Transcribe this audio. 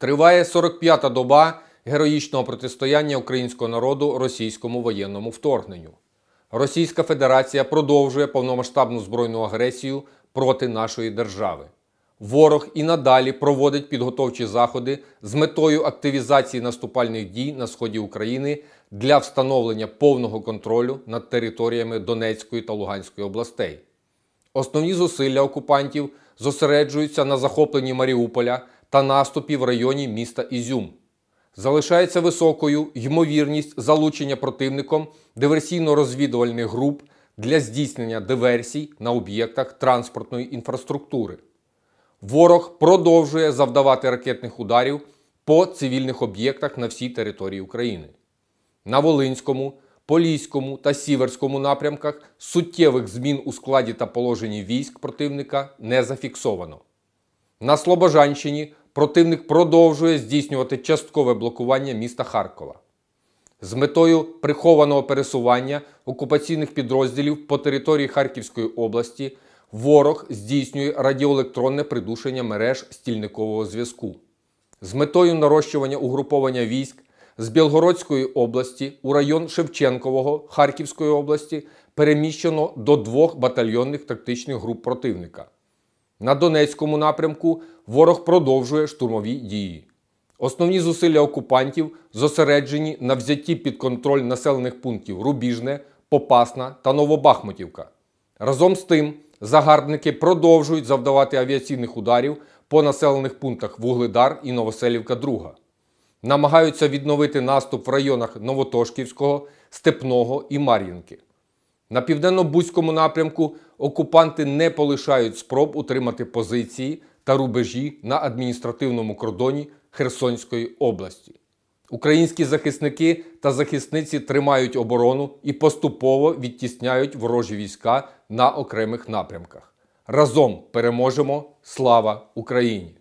Триває 45-та доба героїчного протистояння українського народу російському воєнному вторгненню. Російська Федерація продовжує повномасштабну збройну агресію проти нашої держави. Ворог і надалі проводить підготовчі заходи з метою активізації наступальних дій на сході України для встановлення повного контролю над територіями Донецької та Луганської областей. Основні зусилля окупантів зосереджуються на захопленні Маріуполя та наступі в районі міста Ізюм. Залишається високою ймовірність залучення противником диверсійно-розвідувальних груп для здійснення диверсій на об'єктах транспортної інфраструктури. Ворог продовжує завдавати ракетних ударів по цивільних об'єктах на всій території України. На Волинському, Поліському та Сіверському напрямках суттєвих змін у складі та положенні військ противника не зафіксовано. На Слобожанщині противник продовжує здійснювати часткове блокування міста Харкова з метою прихованого пересування окупаційних підрозділів по території Харківської області. Ворог здійснює радіоелектронне придушення мереж стільникового зв'язку. З метою нарощування угруповання військ з Білгородської області у район Шевченкового Харківської області переміщено до двох батальйонних тактичних груп противника. На Донецькому напрямку ворог продовжує штурмові дії. Основні зусилля окупантів зосереджені на взятті під контроль населених пунктів Рубіжне, Попасна та Новобахмутівка. Разом з тим, загарбники продовжують завдавати авіаційних ударів по населених пунктах Вугледар і Новоселівка 2 Намагаються відновити наступ в районах Новотошківського, Степного і Мар'їнки. На південно-бузькому напрямку окупанти не полишають спроб утримати позиції та рубежі на адміністративному кордоні Херсонської області. Українські захисники та захисниці тримають оборону і поступово відтісняють ворожі війська на окремих напрямках. Разом переможемо! Слава Україні!